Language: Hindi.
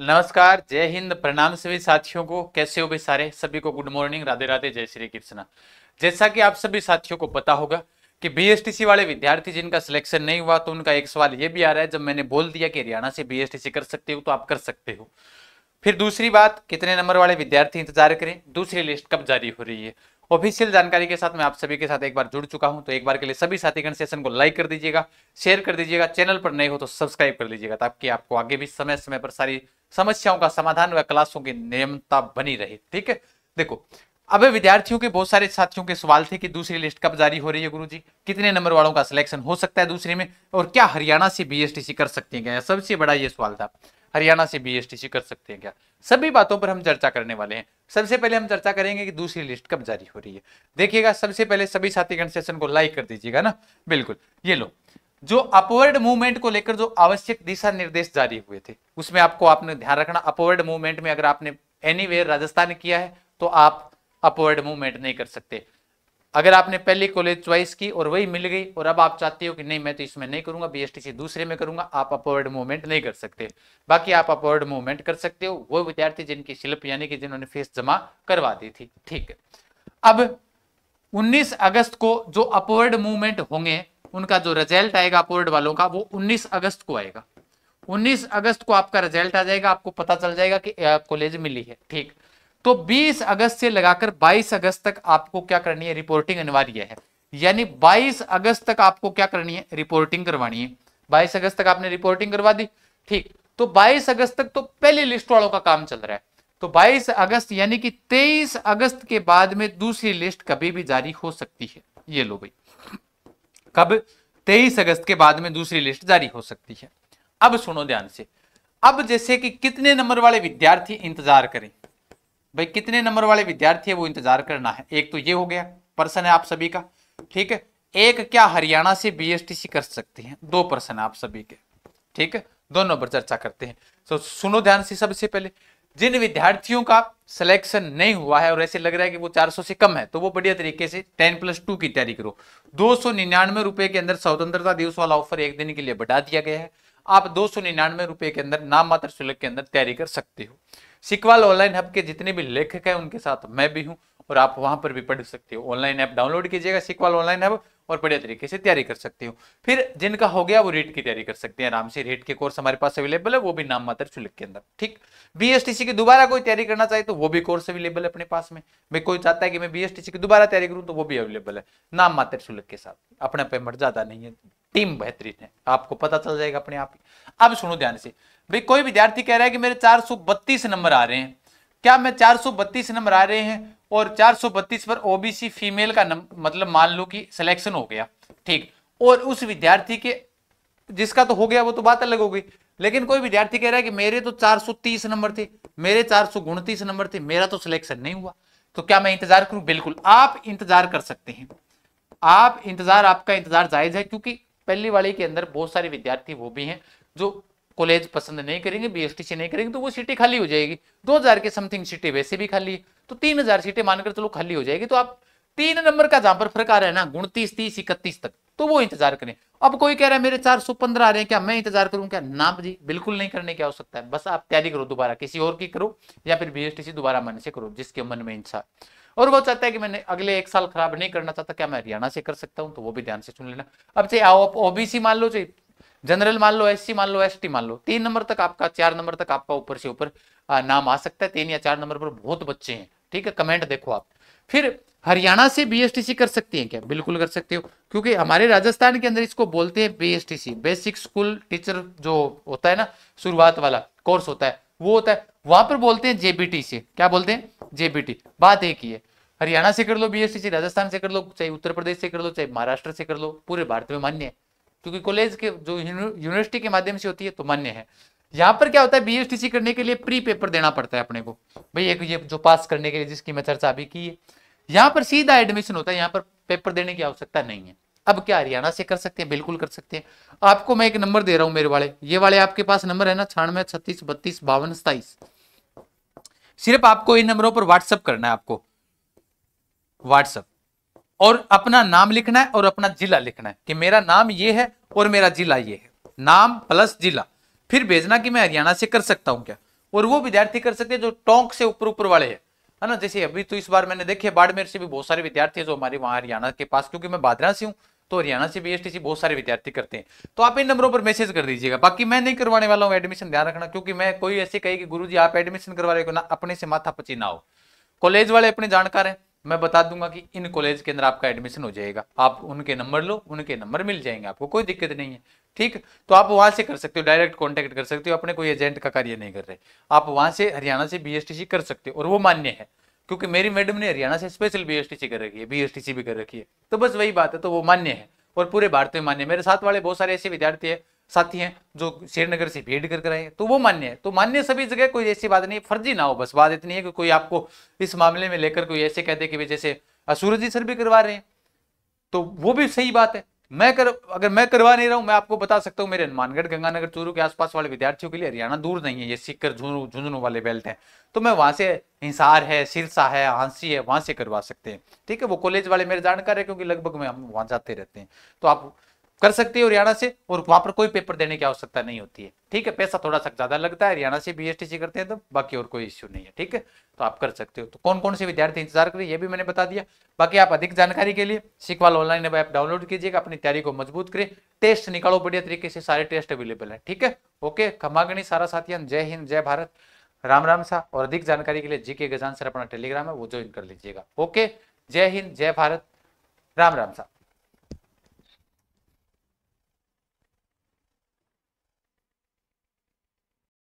नमस्कार जय हिंद प्रणाम सभी साथियों को कैसे हो भाई सारे सभी को गुड मॉर्निंग राधे राधे जय श्री कृष्णा जैसा कि आप सभी साथियों को पता होगा कि बीएसटीसी वाले विद्यार्थी जिनका सिलेक्शन नहीं हुआ तो उनका एक सवाल ये भी आ रहा है जब मैंने बोल दिया कि हरियाणा से बीएसटीसी कर सकते हो तो आप कर सकते हो फिर दूसरी बात कितने नंबर वाले विद्यार्थी इंतजार करें दूसरी लिस्ट कब जारी हो रही है ऑफिशियल जानकारी के साथ मैं आप सभी के साथ एक बार जुड़ चुका हूं तो एक बार के लिए सभी साथीगण सेशन को लाइक कर दीजिएगा शेयर कर दीजिएगा चैनल पर नए हो तो सब्सक्राइब कर लीजिएगा ताकि आपको आगे भी समय समय पर सारी समस्याओं का समाधान व क्लासों की नियमता बनी रहे ठीक है देखो अब विद्यार्थियों के बहुत सारे साथियों के सवाल थे कि दूसरी लिस्ट कब जारी हो रही है गुरुजी कितने नंबर वालों का सिलेक्शन हो सकता है दूसरे में और क्या हरियाणा से बीएसटीसी कर सकती है सबसे बड़ा ये सवाल था हरियाणा से बीएसटीसी कर सकते हैं क्या सभी बातों पर हम चर्चा करने वाले हैं सबसे पहले हम चर्चा करेंगे कि दूसरी लिस्ट कब जारी हो रही है देखिएगा सबसे पहले सभी साथीगण सेशन को लाइक कर दीजिएगा ना बिल्कुल ये लो जो अपवर्ड मूवमेंट को लेकर जो आवश्यक दिशा निर्देश जारी हुए थे उसमें आपको आपने ध्यान रखना अपवर्ड मूवमेंट में अगर आपने एनी राजस्थान किया है तो आप अपवर्ड मूवमेंट नहीं कर सकते अगर आपने पहले कॉलेज च्वाइस की और वही मिल गई और अब आप चाहते हो कि नहीं मैं तो इसमें नहीं करूंगा बी सी दूसरे में करूंगा आप अपवर्ड मूवमेंट नहीं कर सकते बाकी आप अपवर्ड मूवमेंट कर सकते हो वो विद्यार्थी जिनकी शिल्प यानी कि जिन्होंने फीस जमा करवा दी थी ठीक है अब 19 अगस्त को जो अपवर्ड मूवमेंट होंगे उनका जो रिजल्ट आएगा अपवर्ड वालों का वो उन्नीस अगस्त को आएगा 19 अगस्त को आपका रिजल्ट आ जाएगा आपको पता चल जाएगा कि कॉलेज मिली है ठीक तो 20 अगस्त से लगाकर 22 अगस्त तक आपको क्या करनी है रिपोर्टिंग अनिवार्य है यानी 22 अगस्त तक आपको क्या करनी है रिपोर्टिंग करवानी है 22 अगस्त तक आपने रिपोर्टिंग करवा दी ठीक तो 22 अगस्त तक तो पहले लिस्ट वालों का काम चल रहा है तो 22 अगस्त यानी कि 23 अगस्त के बाद में दूसरी लिस्ट कभी भी जारी हो सकती है ये लो भाई कब तेईस अगस्त के बाद में दूसरी लिस्ट जारी हो सकती है अब सुनो ध्यान से अब जैसे कि कितने नंबर वाले विद्यार्थी इंतजार करें भाई कितने नंबर वाले विद्यार्थी है वो इंतजार करना है एक तो ये हो गया पर्सन है आप सभी का ठीक है एक क्या हरियाणा से बीएसटीसी कर सकती है दो पर्सन है आप सभी के ठीक है दोनों पर चर्चा करते हैं तो सुनो ध्यान से सबसे पहले जिन विद्यार्थियों का सिलेक्शन नहीं हुआ है और ऐसे लग रहा है कि वो 400 से कम है तो वो बढ़िया तरीके से 10 प्लस टू की तैयारी करो दो सौ निन्यानवे रुपए के अंदर स्वतंत्रता दिवस वाला ऑफर एक दिन के लिए बढ़ा दिया गया है आप दो सौ निन्यानवे रुपए के अंदर नाम मात्र शुल्क के अंदर तैयारी कर सकते हो सिकवाल ऑनलाइन हब के जितने भी लेखक हैं उनके साथ मैं भी हूँ और आप वहां पर भी पढ़ सकते हो ऑनलाइन ऐप डाउनलोड कीजिएगा सिकवाल ऑनलाइन हब और बढ़िया तरीके से तैयारी कर सकते हो फिर जिनका हो गया वो रेट की तैयारी कर सकते हैं आराम से रेट के कोर्स हमारे पास अवेलेबल है वो भी नाम मात्र शुल्क के अंदर ठीक बीएसटीसी की दोबारा कोई तैयारी करना चाहे तो वो भी कोर्स अवेलेबल है अपने पास में मैं कोई चाहता है कि मैं बीएसटीसी की दोबारा तैयारी करूँ तो वो भी अवेलेबल है नाम मात्र शुल्क के साथ अपना पेमेंट ज्यादा नहीं है टीम बेहतरीन है आपको पता चल जाएगा अपने आप अब सुनो ध्यान से भाई कोई विद्यार्थी कह रहा है कि मेरे चार नंबर आ रहे हैं क्या मैं चार नंबर आ रहे हैं और चार पर ओबीसी फीमेल का नम, मतलब मान लो कि सिलेक्शन हो गया ठीक और उस विद्यार्थी के जिसका तो हो गया वो तो बात अलग हो गई लेकिन कोई विद्यार्थी कह रहा है कि मेरे तो 430 नंबर थे मेरे चार नंबर थे मेरा तो सिलेक्शन नहीं हुआ तो क्या मैं इंतजार करूं बिल्कुल आप इंतजार कर सकते हैं आप इंतजार आपका इंतजार जायज है क्योंकि पहली वाली के अंदर बहुत सारे विद्यार्थी वो भी हैं जो कॉलेज पसंद नहीं करेंगे बीएसटी से नहीं करेंगे तो वो सीटें खाली हो जाएगी 2000 के समथिंग सीटें वैसे भी खाली है तो 3000 सीटें मानकर चलो खाली हो जाएगी तो आप तीन नंबर का जहां पर फर्क आ रहा है ना उनतीस तीस इकतीस तक तो वो इंतजार करें अब कोई कह रहा है मेरे चार सौ पंद्रह आ रहे हैं क्या मैं इंतजार करूं क्या नाम जी बिल्कुल नहीं करने की आवश्यकता है बस आप तैयारी करो दोबारा किसी और की करो या फिर बीएसटीसी दोबारा मन से करो जिसके मन में इंसान और वो चाहता है कि मैंने अगले एक साल खराब नहीं करना चाहता क्या मैं हरियाणा से कर सकता हूँ तो वो भी ध्यान से सुन लेना अब चाहे आप ओबीसी मान लो चाहे जनरल मान लो एस मान लो एस मान लो तीन नंबर तक आपका चार नंबर तक आपका ऊपर से ऊपर नाम आ सकता है तीन या चार नंबर पर बहुत बच्चे हैं ठीक है कमेंट देखो आप फिर हरियाणा से बी कर सकती हैं क्या बिल्कुल कर सकते हो क्योंकि हमारे राजस्थान के अंदर इसको बोलते हैं बी बेसिक स्कूल टीचर जो होता है ना शुरुआत वाला कोर्स होता है वो होता है वहां पर बोलते हैं जेबीटी से क्या बोलते हैं जेबीटी बात एक ही है हरियाणा से कर लो बीएससी चाहे राजस्थान से कर लो चाहे उत्तर प्रदेश से कर लो चाहे महाराष्ट्र से कर लो पूरे भारत में मान्य है क्योंकि कॉलेज के जो यूनिवर्सिटी के माध्यम से होती है तो मान्य है यहाँ पर क्या होता है बीएसटीसी करने के लिए प्री पेपर देना पड़ता है अपने को भाई एक ये जो पास करने के लिए जिसकी मैं चर्चा अभी की है यहाँ पर सीधा एडमिशन होता है यहाँ पर पेपर देने की आवश्यकता नहीं है अब क्या हरियाणा से कर सकते हैं बिल्कुल कर सकते हैं आपको मैं एक नंबर दे रहा हूँ मेरे वाले ये वाले आपके पास नंबर है ना छानवे छत्तीस बत्तीस बावन सताइस सिर्फ आपको इन नंबरों पर व्हाट्सअप करना है आपको व्हाट्सएप और अपना नाम लिखना है और अपना जिला लिखना है कि मेरा नाम ये है और मेरा जिला ये है नाम प्लस जिला फिर भेजना कि मैं हरियाणा से कर सकता हूँ क्या और वो विद्यार्थी कर सकते हैं जो टोंक से ऊपर ऊपर वाले हैं है ना जैसे अभी तो इस बार मैंने देखे बाड़मेर से भी बहुत सारे विद्यार्थी जो हमारे वहां हरियाणा के पास क्योंकि मैं बादरा से हूँ तो हरियाणा से भी एस बहुत सारे विद्यार्थी करते हैं तो आप इन नंबरों पर मैसेज कर दीजिएगा बाकी मैं नहीं करवाने वाला हूँ एडमिशन ध्यान रखना क्योंकि मैं कोई ऐसे कहे कि गुरु जी आप एडमिशन करवा रहे हो ना अपने से माथा पची ना हो कॉलेज वाले अपने जानकार हैं मैं बता दूंगा कि इन कॉलेज के अंदर आपका एडमिशन हो जाएगा आप उनके नंबर लो उनके नंबर मिल जाएंगे आपको कोई दिक्कत नहीं है ठीक तो आप वहां से कर सकते हो डायरेक्ट कॉन्टेक्ट कर सकते हो अपने कोई एजेंट का कार्य नहीं कर रहे आप वहां से हरियाणा से बी कर सकते हो और वो मान्य है क्योंकि मेरी मैडम ने हरियाणा से स्पेशल बीएसटीसी कर रखी है बी भी कर रखी है तो बस वही बात है तो वो मान्य है और पूरे भारत में मान्य मेरे साथ वाले बहुत सारे ऐसे विद्यार्थी है साथी हैं जो श्रीनगर से भेंट कर आए तो वो मान्य है तो मान्य सभी जगह कोई ऐसी बात नहीं फर्जी ना हो बस बात इतनी है कि कोई आपको इस मामले में लेकर कोई ऐसे कहते कि भाई जैसे सूरज जी सर भी करवा रहे हैं तो वो भी सही बात है मैं कर अगर मैं करवा नहीं रहा हूं मैं आपको बता सकता हूं मेरे हनुमानगढ़ गंगानगर चूरू के आसपास वाले विद्यार्थियों के लिए हरियाणा दूर नहीं है ये सीकर झुंझुनू वाले बेल्ट हैं तो मैं वहां से हिसार है सिरसा है हांसी है वहां से करवा सकते हैं ठीक है वो कॉलेज वाले मेरे जानकार है क्योंकि लगभग मैं हम वहां जाते रहते हैं तो आप कर सकती है हरियाणा से और वहां पर कोई पेपर देने की आवश्यकता नहीं होती है ठीक है पैसा थोड़ा सा ज्यादा लगता है हरियाणा से बीएसटीसी करते हैं तो बाकी और कोई इश्यू नहीं है ठीक है तो आप कर सकते हो तो कौन कौन से विद्यार्थी इंतजार करें ये भी मैंने बता दिया बाकी आप अधिक जानकारी के लिए सिकवाल ऑनलाइन ऐप डाउनलोड कीजिएगा अपनी तैयारी को मजबूत करें टेस्ट निकालो बढ़िया तरीके से सारे टेस्ट अवेलेबल है ठीक है ओके खमागणी सारा साथियन जय हिंद जय भारत राम राम सा और अधिक जानकारी के लिए जीके गजान सर अपना टेलीग्राम है वो ज्वाइन कर लीजिएगा ओके जय हिंद जय भारत राम राम सा